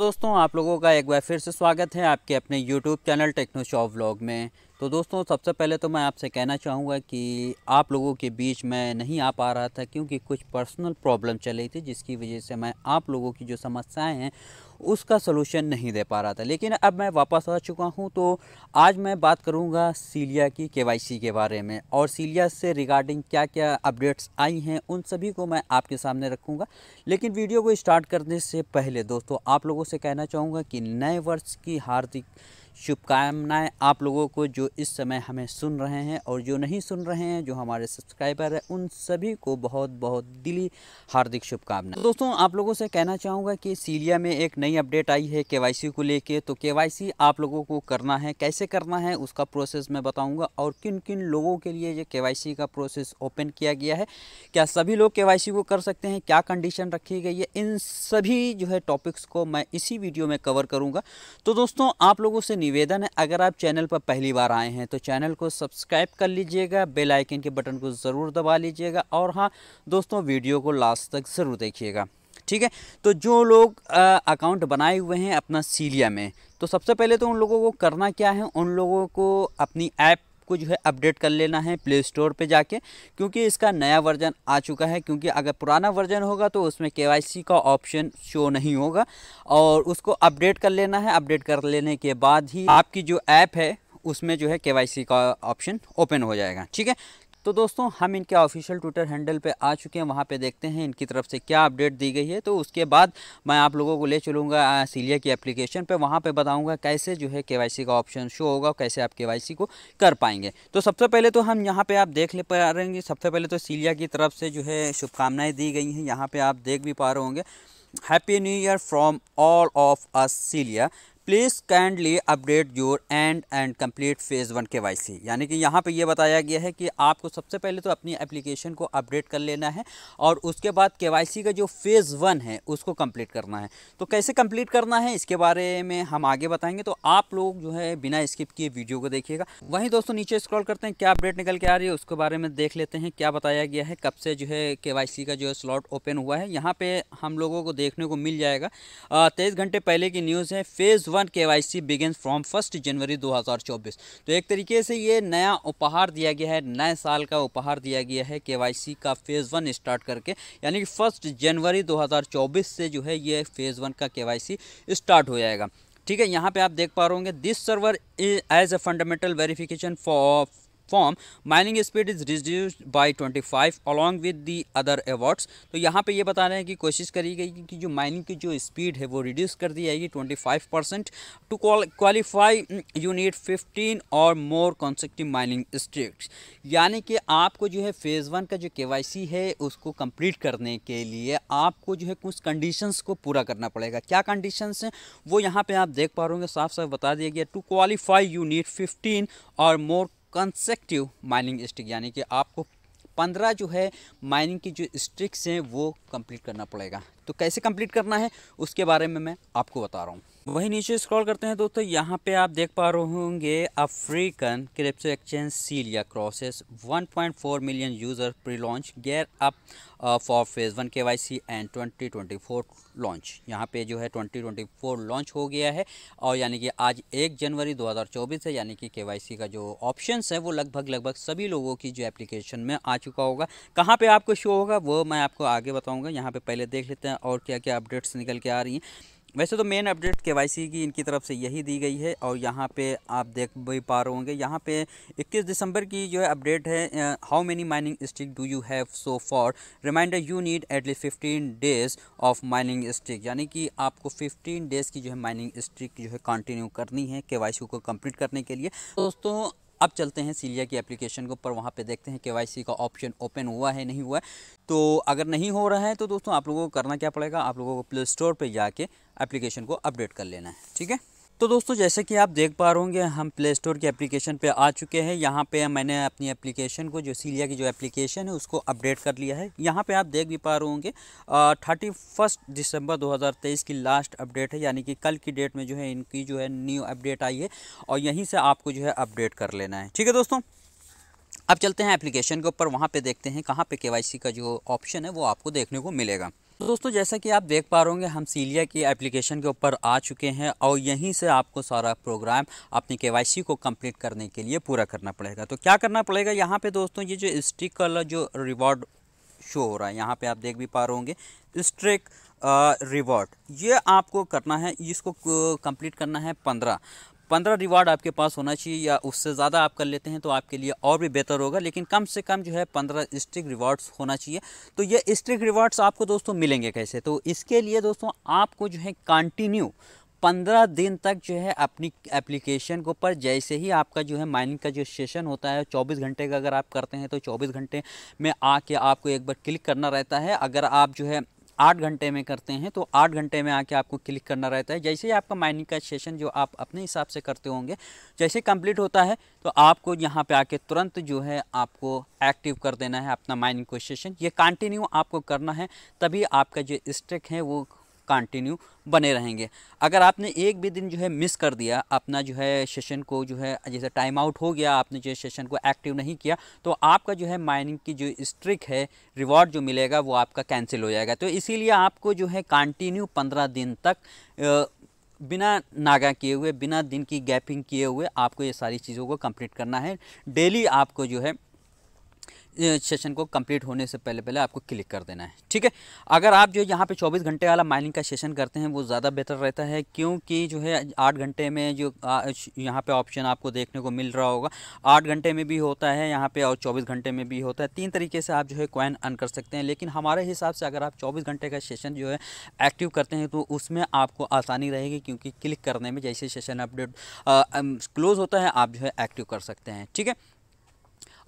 दोस्तों आप लोगों का एक बार फिर से स्वागत है आपके अपने YouTube channel Techno Shop vlog में तो दोस्तों सबसे पहले तो मैं आपसे कहना चाहूँगा कि आप लोगों के बीच मैं नहीं आ पा रहा था क्योंकि कुछ पर्सनल प्रॉब्लम चल रही थी जिसकी वजह से मैं आप लोगों की जो समस्याएं हैं उसका सलूशन नहीं दे पा रहा था लेकिन अब मैं वापस आ चुका हूँ तो आज मैं बात करूँगा सीलिया की के के बारे में और सीलिया से रिगार्डिंग क्या क्या अपडेट्स आई हैं उन सभी को मैं आपके सामने रखूँगा लेकिन वीडियो को स्टार्ट करने से पहले दोस्तों आप लोगों से कहना चाहूँगा कि नए वर्ष की हार्दिक शुभकामनाएं आप लोगों को जो इस समय हमें सुन रहे हैं और जो नहीं सुन रहे हैं जो हमारे सब्सक्राइबर हैं उन सभी को बहुत बहुत दिली हार्दिक शुभकामनाएं तो दोस्तों आप लोगों से कहना चाहूँगा कि सीलिया में एक नई अपडेट आई है केवाईसी को लेके तो केवाईसी आप लोगों को करना है कैसे करना है उसका प्रोसेस मैं बताऊँगा और किन किन लोगों के लिए ये के का प्रोसेस ओपन किया गया है क्या सभी लोग के को कर सकते हैं क्या कंडीशन रखी गई है इन सभी जो है टॉपिक्स को मैं इसी वीडियो में कवर करूँगा तो दोस्तों आप लोगों से निवेदन है अगर आप चैनल पर पहली बार आए हैं तो चैनल को सब्सक्राइब कर लीजिएगा बेल आइकन के बटन को ज़रूर दबा लीजिएगा और हाँ दोस्तों वीडियो को लास्ट तक ज़रूर देखिएगा ठीक है तो जो लोग अकाउंट बनाए हुए हैं अपना सीलिया में तो सबसे पहले तो उन लोगों को करना क्या है उन लोगों को अपनी ऐप आपको जो है अपडेट कर लेना है प्ले स्टोर पर जाके क्योंकि इसका नया वर्जन आ चुका है क्योंकि अगर पुराना वर्जन होगा तो उसमें के का ऑप्शन शो नहीं होगा और उसको अपडेट कर लेना है अपडेट कर लेने के बाद ही आपकी जो ऐप है उसमें जो है के का ऑप्शन ओपन हो जाएगा ठीक है तो दोस्तों हम इनके ऑफिशियल ट्विटर हैंडल पे आ चुके हैं वहाँ पे देखते हैं इनकी तरफ से क्या अपडेट दी गई है तो उसके बाद मैं आप लोगों को ले चलूँगा सीलिया की एप्लीकेशन पे वहाँ पे बताऊँगा कैसे जो है के का ऑप्शन शो होगा कैसे आप के को कर पाएंगे तो सबसे पहले तो हम यहाँ पर आप देख ले पा रहे हैं सबसे पहले तो सीलिया की तरफ से जो है शुभकामनाएँ दी गई हैं यहाँ पर आप देख भी पा रहे होंगे happy new year from all of us सीलिया please kindly update your and and complete phase one K Y C यानी कि यहाँ पे ये बताया गया है कि आपको सबसे पहले तो अपनी एप्लीकेशन को अपडेट कर लेना है और उसके बाद के वाई सी का जो फेज़ वन है उसको कंप्लीट करना है तो कैसे कंप्लीट करना है इसके बारे में हम आगे बताएंगे तो आप लोग जो है बिना स्किप किए वीडियो को देखिएगा वहीं दोस्तों नीचे स्क्रॉल करते हैं क्या अपडेट निकल के आ रही है उसके बारे में देख लेते हैं क्या बताया गया है कब से जो है के वाई सी का जो है स्लॉट ओपन हुआ है यहाँ पर हम लोगों को देखने को मिल जाएगा तेईस घंटे पहले की न्यूज़ है phase one one K Y C begin from first January 2024 तो एक तरीके से ये नया उपहार दिया गया है नए साल का उपहार दिया गया है के वाई सी का फेज़ वन स्टार्ट करके यानी कि फर्स्ट जनवरी 2024 से जो है ये फेज़ वन का के वाई सी स्टार्ट हो जाएगा ठीक है यहाँ पे आप देख पा रहे होंगे this server as a fundamental verification for form mining speed is reduce twenty five along with the other awards तो यहाँ पे ये बता रहे हैं कि कोशिश करी गई कि जो माइनिंग की जो स्पीड है वो रिड्यूस कर दी जाएगी twenty five percent to qualify you need or more कॉन्सेक्टिव mining strict यानी कि आपको जो है फेज़ वन का जो के है उसको कंप्लीट करने के लिए आपको जो है कुछ कंडीशंस को पूरा करना पड़ेगा क्या कंडीशन हैं वो यहाँ पर आप देख पा रहे होंगे साफ साफ बता दिया गया to qualify you need or more consecutive mining stick यानी कि आपको पंद्रह जो है माइनिंग की जो स्ट्रिक्स हैं वो कंप्लीट करना पड़ेगा तो कैसे कंप्लीट करना है उसके बारे में मैं आपको बता रहा हूँ वहीं नीचे स्क्रॉल करते हैं दोस्तों यहाँ पे आप देख पा रहे होंगे अफ्रीकन क्रिप्टो एक्सचेंज सील या crosses 1.4 million user pre launch gear up for phase one K Y C and twenty twenty four launch यहाँ पे जो है ट्वेंटी ट्वेंटी फोर लॉन्च हो गया है और यानी कि आज एक जनवरी दो हज़ार चौबीस है यानी कि के वाई सी का जो ऑप्शन है वो लगभग लगभग सभी लोगों की जो एप्लीकेशन में आ चुका होगा कहाँ पर आपको शो होगा वो मैं आपको आगे बताऊँगा यहाँ पर पहले देख लेते हैं और क्या क्या अपडेट्स निकल के आ रही हैं वैसे तो मेन अपडेट के की इनकी तरफ से यही दी गई है और यहाँ पे आप देख भी पा रहे होंगे यहाँ पे 21 दिसंबर की जो है अपडेट है how many mining stick do you have so for reminder you need at least 15 days of mining stick यानी कि आपको 15 डेज की जो है माइनिंग स्टिक जो है कंटिन्यू करनी है के को कम्प्लीट करने के लिए दोस्तों अब चलते हैं सीलिया की एप्लीकेशन के ऊपर वहाँ पे देखते हैं के का ऑप्शन ओपन हुआ है नहीं हुआ है तो अगर नहीं हो रहा है तो दोस्तों आप लोगों को करना क्या पड़ेगा आप लोगों को प्ले स्टोर पर जाके एप्लीकेशन को अपडेट कर लेना है ठीक है तो दोस्तों जैसे कि आप देख पा रहे होंगे हम प्ले स्टोर की एप्लीकेशन पे आ चुके हैं यहाँ पे मैंने अपनी एप्लीकेशन को जो सीलिया की जो एप्लीकेशन है उसको अपडेट कर लिया है यहाँ पे आप देख भी पा रहे होंगे थर्टी फर्स्ट दिसंबर 2023 की लास्ट अपडेट है यानी कि कल की डेट में जो है इनकी जो है न्यू अपडेट आई है और यहीं से आपको जो है अपडेट कर लेना है ठीक है दोस्तों अब चलते हैं एप्लीकेशन के ऊपर वहाँ पर देखते हैं कहाँ पर के का जो ऑप्शन है वो आपको देखने को मिलेगा तो दोस्तों जैसा कि आप देख पा रहे होंगे हम सीलिया की एप्लीकेशन के ऊपर आ चुके हैं और यहीं से आपको सारा प्रोग्राम अपनी केवाईसी को कंप्लीट करने के लिए पूरा करना पड़ेगा तो क्या करना पड़ेगा यहाँ पे दोस्तों ये जो स्ट्रिक वाला जो रिवॉर्ड शो हो रहा है यहाँ पे आप देख भी पा रहे होंगे स्ट्रिक रिवॉर्ड ये आपको करना है इसको कंप्लीट करना है पंद्रह पंद्रह रिवार्ड आपके पास होना चाहिए या उससे ज़्यादा आप कर लेते हैं तो आपके लिए और भी बेहतर होगा लेकिन कम से कम जो है पंद्रह स्ट्रिक रिवार्ड्स होना चाहिए तो ये स्ट्रिक रिवार्ड्स आपको दोस्तों मिलेंगे कैसे तो इसके लिए दोस्तों आपको जो है कंटिन्यू पंद्रह दिन तक जो है अपनी एप्लीकेशन के ऊपर जैसे ही आपका जो है माइनिंग का जो सेशन होता है चौबीस घंटे का अगर आप करते हैं तो चौबीस घंटे में आके आपको एक बार क्लिक करना रहता है अगर आप जो है आठ घंटे में करते हैं तो आठ घंटे में आके आपको क्लिक करना रहता है जैसे ही आपका माइनिंग का सेशन जो आप अपने हिसाब से करते होंगे जैसे कंप्लीट होता है तो आपको यहाँ पे आके तुरंत जो है आपको एक्टिव कर देना है अपना माइनिंग को सेशन ये कंटिन्यू आपको करना है तभी आपका जो स्टेक है वो कंटिन्यू बने रहेंगे अगर आपने एक भी दिन जो है मिस कर दिया अपना जो है सेशन को जो है जैसे टाइम आउट हो गया आपने जो है सेशन को एक्टिव नहीं किया तो आपका जो है माइनिंग की जो स्ट्रिक है रिवॉर्ड जो मिलेगा वो आपका कैंसिल हो जाएगा तो इसीलिए आपको जो है कंटिन्यू पंद्रह दिन तक आ, बिना नागा किए हुए बिना दिन की गैपिंग किए हुए आपको ये सारी चीज़ों को कंप्लीट करना है डेली आपको जो है सेशन को कंप्लीट होने से पहले पहले आपको क्लिक कर देना है ठीक है अगर आप जो यहाँ पे 24 घंटे वाला माइनिंग का सेशन करते हैं वो ज़्यादा बेहतर रहता है क्योंकि जो है आठ घंटे में जो यहाँ पे ऑप्शन आपको देखने को मिल रहा होगा आठ घंटे में भी होता है यहाँ पे और चौबीस घंटे में भी होता है तीन तरीके से आप जो है क्वन अन कर सकते हैं लेकिन हमारे हिसाब से अगर आप चौबीस घंटे का सेशन जो है एक्टिव करते हैं तो उसमें आपको आसानी रहेगी क्योंकि क्लिक करने में जैसे सेशन अपडेट क्लोज़ होता है आप जो है एक्टिव कर सकते हैं ठीक है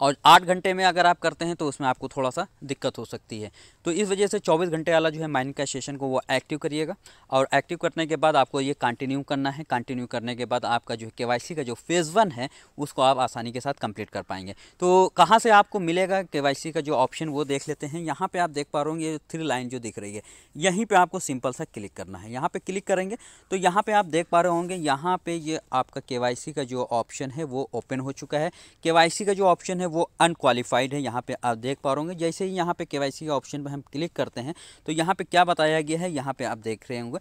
और आठ घंटे में अगर आप करते हैं तो उसमें आपको थोड़ा सा दिक्कत हो सकती है तो इस वजह से चौबीस घंटे वाला जो है माइंड का सेशन को वो एक्टिव करिएगा और एक्टिव करने के बाद आपको ये कंटिन्यू करना है कंटिन्यू करने के बाद आपका जो के का जो फेज़ वन है उसको आप आसानी के साथ कंप्लीट कर पाएंगे तो कहाँ से आपको मिलेगा के का जो ऑप्शन वो देख लेते हैं यहाँ पर आप देख पा रहे ये थ्री लाइन जो दिख रही है यहीं पर आपको सिंपल सा क्लिक करना है यहाँ पर क्लिक करेंगे तो यहाँ पर आप देख पा रहे होंगे यहाँ पर ये आपका के का जो ऑप्शन है वो ओपन हो चुका है के का जो ऑप्शन है वो अनक्वालिफाइड है यहाँ पे आप देख पा रहे जैसे ही यहाँ पे के का ऑप्शन पर हम क्लिक करते हैं तो यहाँ पे क्या बताया गया है यहाँ पे आप देख रहे होंगे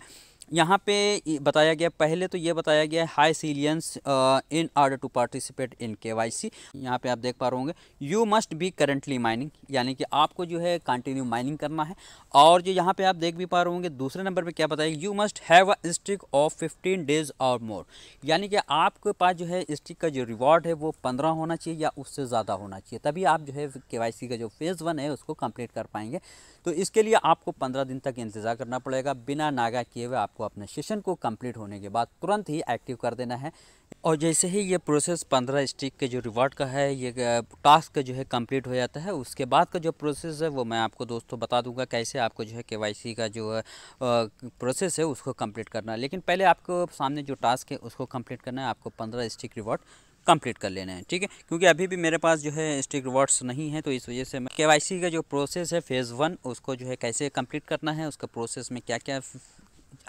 यहाँ पे बताया गया पहले तो ये बताया गया है हाई सीलियंस in order to participate in K Y सी यहाँ पर आप देख पा रहे होंगे you must be currently mining यानी कि आपको जो है कंटिन्यू माइनिंग करना है और जो यहाँ पे आप देख भी पा रहे होंगे दूसरे नंबर पे क्या बताया you must have a stick of fifteen days or more यानी कि आपके पास जो है स्टिक का जो रिवॉर्ड है वो पंद्रह होना चाहिए या उससे ज़्यादा होना चाहिए तभी आप जो है के वाई सी का जो फेज़ वन है उसको कम्प्लीट कर पाएंगे तो इसके लिए आपको पंद्रह दिन तक इंतज़ार करना पड़ेगा बिना नागा किए हुए आपको अपने सेशन को कंप्लीट होने के बाद तुरंत ही एक्टिव कर देना है और जैसे ही ये प्रोसेस पंद्रह स्टिक के जो रिवॉर्ड का है ये टास्क जो है कंप्लीट हो जाता है उसके बाद का जो प्रोसेस है वो मैं आपको दोस्तों बता दूंगा कैसे आपको जो है केवाईसी का जो प्रोसेस है उसको कंप्लीट करना है लेकिन पहले आपको सामने जो टास्क है उसको कंप्लीट करना है आपको पंद्रह स्टिक रिवॉर्ड कंप्लीट कर लेना है ठीक है क्योंकि अभी भी मेरे पास जो है स्टिक रिवॉर्ड्स नहीं है तो इस वजह से मैं के का जो प्रोसेस है फ़ेज़ वन उसको जो है कैसे कंप्लीट करना है उसका प्रोसेस में क्या क्या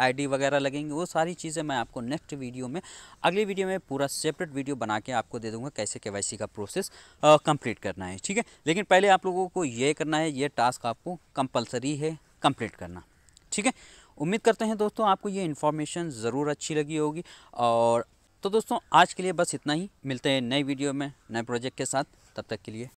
आईडी वगैरह लगेंगे वो सारी चीज़ें मैं आपको नेक्स्ट वीडियो में अगली वीडियो में पूरा सेपरेट वीडियो बना के आपको दे दूंगा कैसे सी का प्रोसेस कंप्लीट करना है ठीक है लेकिन पहले आप लोगों को ये करना है ये टास्क आपको कंपलसरी है कंप्लीट करना ठीक है उम्मीद करते हैं दोस्तों आपको ये इन्फॉर्मेशन ज़रूर अच्छी लगी होगी और तो दोस्तों आज के लिए बस इतना ही मिलते हैं नए वीडियो में नए प्रोजेक्ट के साथ तब तक के लिए